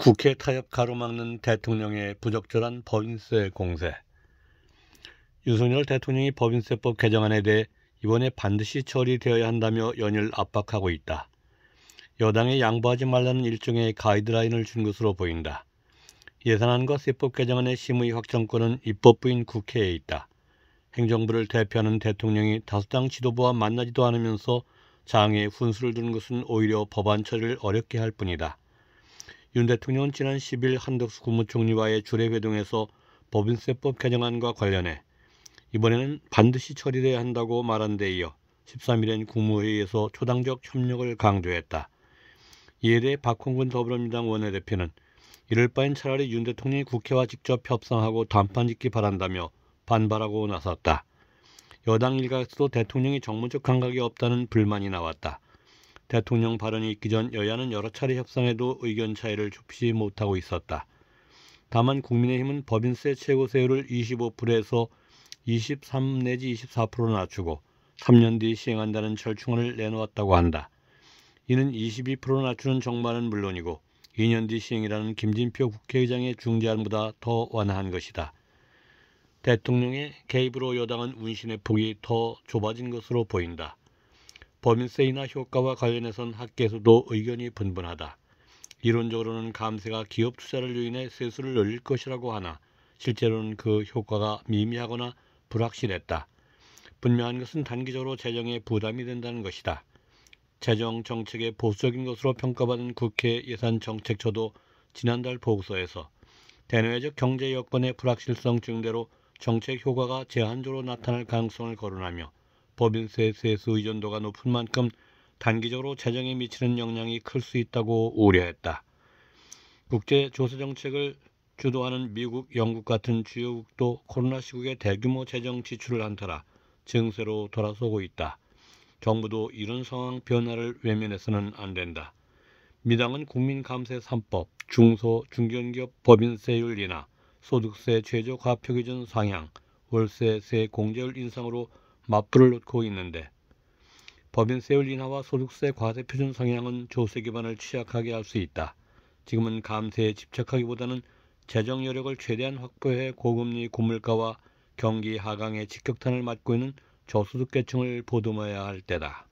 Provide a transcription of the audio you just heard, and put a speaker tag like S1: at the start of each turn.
S1: 국회 타협 가로막는 대통령의 부적절한 법인세 공세 윤석열 대통령이 법인세법 개정안에 대해 이번에 반드시 처리되어야 한다며 연일 압박하고 있다. 여당에 양보하지 말라는 일종의 가이드라인을 준 것으로 보인다. 예산안과 세법 개정안의 심의 확정권은 입법부인 국회에 있다. 행정부를 대표하는 대통령이 다수당 지도부와 만나지도 않으면서 장애에 훈수를 둔 것은 오히려 법안 처리를 어렵게 할 뿐이다. 윤 대통령은 지난 10일 한덕수 국무총리와의 주례회동에서 법인세법 개정안과 관련해 이번에는 반드시 처리돼야 한다고 말한 데 이어 13일엔 국무회의에서 초당적 협력을 강조했다. 이에 대해 박홍근 더불어민주당 원내대표는 이럴 바엔 차라리 윤 대통령이 국회와 직접 협상하고 단판 짓기 바란다며 반발하고 나섰다. 여당 일각에서도 대통령이 정무적 감각이 없다는 불만이 나왔다. 대통령 발언이 있기 전 여야는 여러 차례 협상에도 의견 차이를 좁히지 못하고 있었다. 다만 국민의힘은 법인세 최고 세율을 25%에서 23 내지 24%로 낮추고 3년 뒤 시행한다는 절충안을 내놓았다고 한다. 이는 22% 낮추는 정반은 물론이고 2년 뒤 시행이라는 김진표 국회의장의 중재안보다 더 완화한 것이다. 대통령의 개입으로 여당은 운신의 폭이 더 좁아진 것으로 보인다. 법인세이나 효과와 관련해선 학계에서도 의견이 분분하다. 이론적으로는 감세가 기업 투자를 유인해 세수를 늘릴 것이라고 하나 실제로는 그 효과가 미미하거나 불확실했다. 분명한 것은 단기적으로 재정에 부담이 된다는 것이다. 재정 정책의 보수적인 것으로 평가받은 국회 예산정책처도 지난달 보고서에서 대내외적 경제 여건의 불확실성 증대로 정책 효과가 제한적으로 나타날 가능성을 거론하며 법인세 세수 의존도가 높은 만큼 단기적으로 재정에 미치는 영향이 클 수 있다고 우려했다. 국제 조세 정책을 주도하는 미국, 영국 같은 주요국도 코로나 시국에 대규모 재정 지출을 한 터라 증세로 돌아서고 있다. 정부도 이런 상황 변화를 외면해서는 안 된다. 미당은 국민감세 3법, 중소, 중견기업 법인세율 인하, 소득세 최저 과표기준 상향, 월세세 공제율 인상으로 맞불을 놓고 있는데 법인세율 인하와 소득세 과세 표준 성향은 조세 기반을 취약하게 할 수 있다. 지금은 감세에 집착하기보다는 재정 여력을 최대한 확보해 고금리 고물가와 경기 하강에 직격탄을 맞고 있는 저소득 계층을 보듬어야 할 때다.